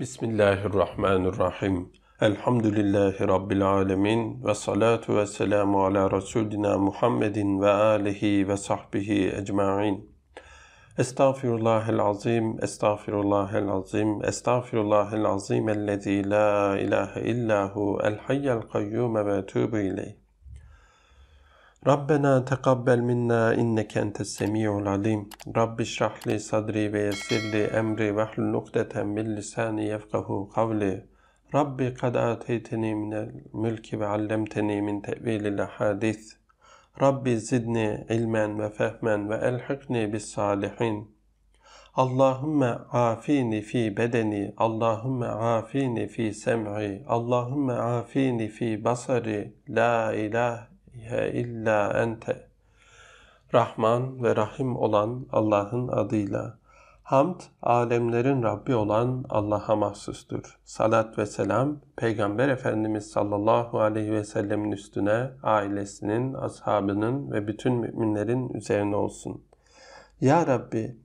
Bismillahirrahmanirrahim. Elhamdülillahi Rabbil alemin. Ve salatu ve selamu ala Resulina Muhammedin ve alihi ve sahbihi ecma'in. Estağfirullahel azim, estağfirullahel azim, estağfirullahel azim ellezî la ilahe illahu el hayyel kayyume ve tûbü ileyh. ربنا تقبل منا إنك أنت السميع العليم رب اشرح لي صدري ويسر لي أمري واحلل عقدة من لساني يفقه قولي ربي قد آتيتني من الملك وعلمتني من تأويل الأحاديث ربي زدني علما وفهما وألحقني بالصالحين اللهم عافيني في بدني اللهم عافيني في سمعي اللهم عافيني في بصري لا إله illa ente. Rahman ve Rahim olan Allah'ın adıyla. Hamd, alemlerin Rabbi olan Allah'a mahsustur. Salat ve selam, Peygamber Efendimiz sallallahu aleyhi ve sellemin üstüne, ailesinin, ashabının ve bütün müminlerin üzerine olsun. Ya Rabbi,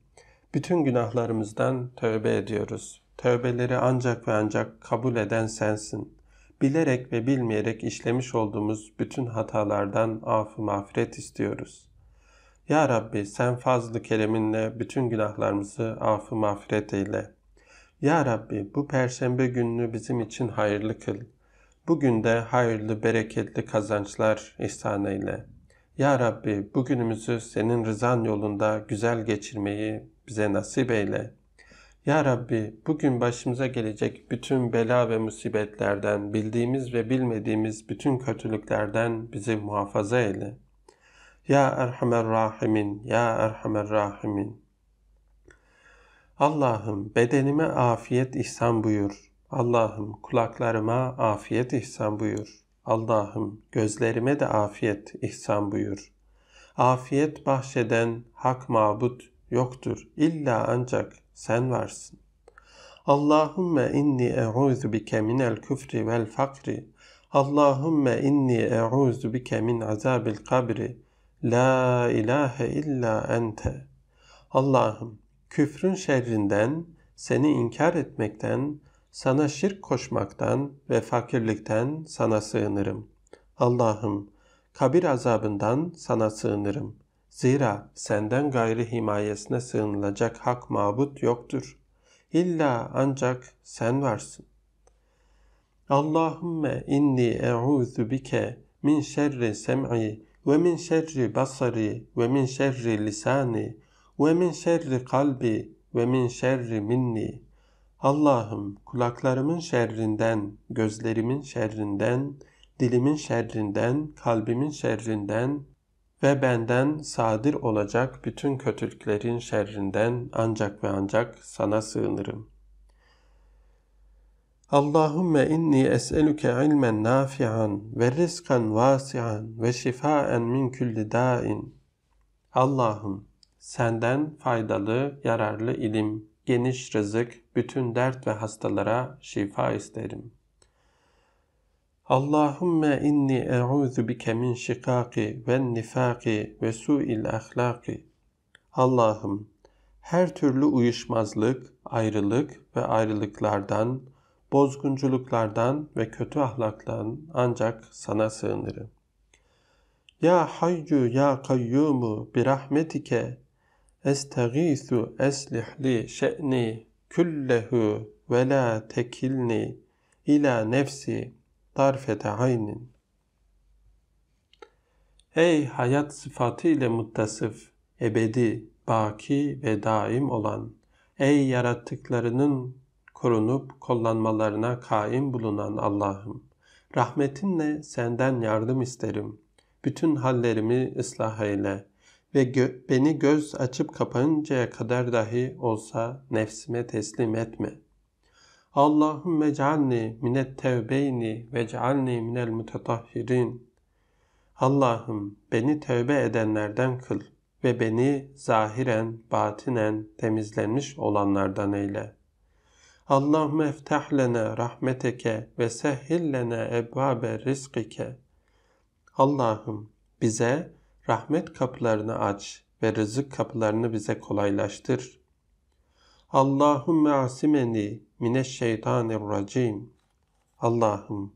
bütün günahlarımızdan tövbe ediyoruz. Tövbeleri ancak ve ancak kabul eden sensin bilerek ve bilmeyerek işlemiş olduğumuz bütün hatalardan affı mağfiret istiyoruz. Ya Rabbi sen fazlı kereminle bütün günahlarımızı affı mağfiret eyle. Ya Rabbi bu perşembe gününü bizim için hayırlı kıl. Bugün de hayırlı bereketli kazançlar ihsan eyle. Ya Rabbi bugünümüzü senin rızan yolunda güzel geçirmeyi bize nasip eyle.'' Ya Rabbi bugün başımıza gelecek bütün bela ve musibetlerden, bildiğimiz ve bilmediğimiz bütün kötülüklerden bizi muhafaza eyle. Ya Erhamer Rahimin, Ya Erhamer Rahimin. Allah'ım bedenime afiyet ihsan buyur. Allah'ım kulaklarıma afiyet ihsan buyur. Allah'ım gözlerime de afiyet ihsan buyur. Afiyet bahşeden hak mabut yoktur. İlla ancak sen varsın. Allahümme inni e'ûzu bike minel küfri vel fakri. Allahümme inni e'ûzu bike min azabil kabri. La ilahe illa ente. Allah'ım küfrün şerrinden, seni inkar etmekten, sana şirk koşmaktan ve fakirlikten sana sığınırım. Allah'ım kabir azabından sana sığınırım. Zira senden gayri himayesine sığınılacak hak mabut yoktur. İlla ancak sen varsın. Allahümme inni e'ûzu bike min şerri sem'i ve min şerri basari ve min şerri lisani ve min şerri kalbi ve min şerri minni. Allah'ım kulaklarımın şerrinden, gözlerimin şerrinden, dilimin şerrinden, kalbimin şerrinden, ve benden sadir olacak bütün kötülüklerin şerrinden ancak ve ancak sana sığınırım. Allahümme inni es'eluke ilmen nafi'an ve rizkan vasi'an ve şifaen min külli da'in. Allah'ım senden faydalı, yararlı ilim, geniş rızık, bütün dert ve hastalara şifa isterim.'' Allahümme inni e'udhu bike min şikaki ve nifaki ve su'il ahlaki. Allah'ım her türlü uyuşmazlık, ayrılık ve ayrılıklardan, bozgunculuklardan ve kötü ahlaktan ancak sana sığınırım. Ya hayyu ya kayyumu bi rahmetike estağisu eslihli şe'ni küllehu ve la tekilni ila nefsi darfete haynin. Ey hayat sıfatı ile muttasıf, ebedi, baki ve daim olan, ey yarattıklarının korunup kullanmalarına kaim bulunan Allah'ım, rahmetinle senden yardım isterim. Bütün hallerimi ıslah eyle ve gö beni göz açıp kapanıncaya kadar dahi olsa nefsime teslim etme.'' Allahümme cealni minet tevbeyni ve cealni minel mutetahhirin. Allah'ım beni tevbe edenlerden kıl ve beni zahiren, batinen temizlenmiş olanlardan eyle. Allahümme eftah lene rahmeteke ve sehhil lene ebvabe rizkike. Allah'ım bize rahmet kapılarını aç ve rızık kapılarını bize kolaylaştır.'' Allahümme asimeni mineşşeytanirracim. Allah'ım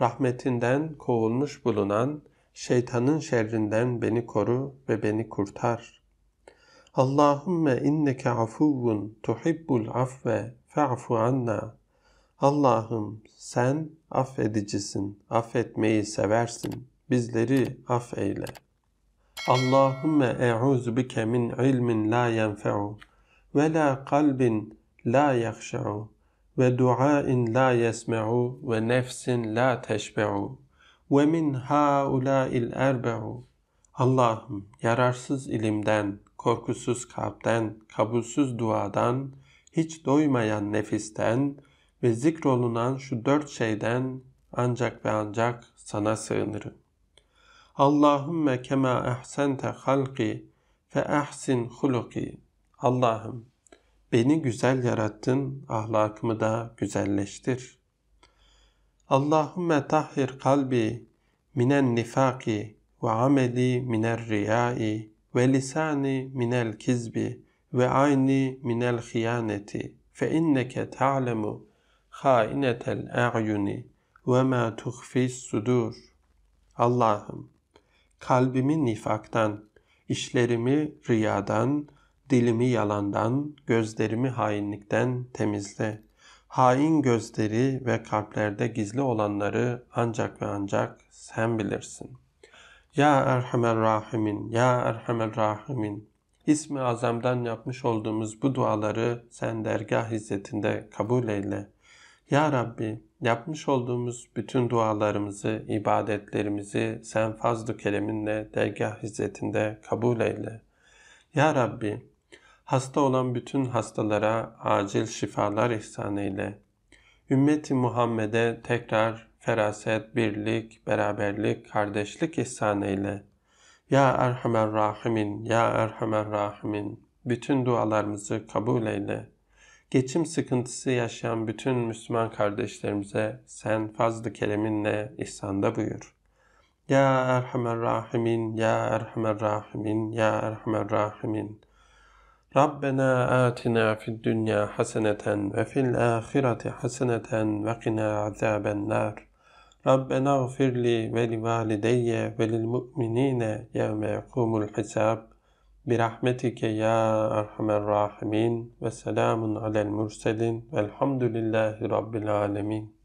rahmetinden kovulmuş bulunan şeytanın şerrinden beni koru ve beni kurtar. Allahümme inneke afuvun tuhibbul afve fe'fu anna. Allah'ım sen affedicisin, affetmeyi seversin. Bizleri affeyle. Allahümme e'uzu bike min ilmin la yenfe'u ve la kalbin la yakşa'u ve duain la yesme'u ve nefsin la teşbe'u ve min haulâil erbe'u Allah'ım yararsız ilimden, korkusuz kalpten, kabulsüz duadan, hiç doymayan nefisten ve zikrolunan şu dört şeyden ancak ve ancak sana sığınırım. Allahümme kema ehsente halki fe ehsin huluki. Allah'ım beni güzel yarattın, ahlakımı da güzelleştir. Allahümme tahhir kalbi minen nifaki ve ameli minel riyai ve lisani minel kizbi ve ayni minel hiyaneti fe inneke ta'lemu hainetel a'yuni ve ma tuhfis sudur. Allah'ım kalbimi nifaktan, işlerimi riyadan, Dilimi yalandan, gözlerimi hainlikten temizle. Hain gözleri ve kalplerde gizli olanları ancak ve ancak sen bilirsin. Ya Erhamer Rahimin, Ya Erhamer Rahimin. İsmi azamdan yapmış olduğumuz bu duaları sen dergah hizmetinde kabul eyle. Ya Rabbi, yapmış olduğumuz bütün dualarımızı, ibadetlerimizi sen fazl-ı kereminle dergah hizmetinde kabul eyle. Ya Rabbi, hasta olan bütün hastalara acil şifalar ihsan eyle. Ümmeti Muhammed'e tekrar feraset, birlik, beraberlik, kardeşlik ihsan eyle. Ya Erhamer Rahimin, Ya Erhamer Rahimin, bütün dualarımızı kabul eyle. Geçim sıkıntısı yaşayan bütün Müslüman kardeşlerimize sen fazlı kereminle ihsanda buyur. Ya Erhamer Rahimin, Ya Erhamer Rahimin, Ya Erhamer Rahimin. ربنا آتنا في الدنيا حسنة وفي الآخرة حسنة وقنا عذاب النار ربنا اغفر لي ولوالدي وللمؤمنين يوم يقوم الحساب برحمتك يا أرحم الراحمين وسلام على المرسلين والحمد لله رب العالمين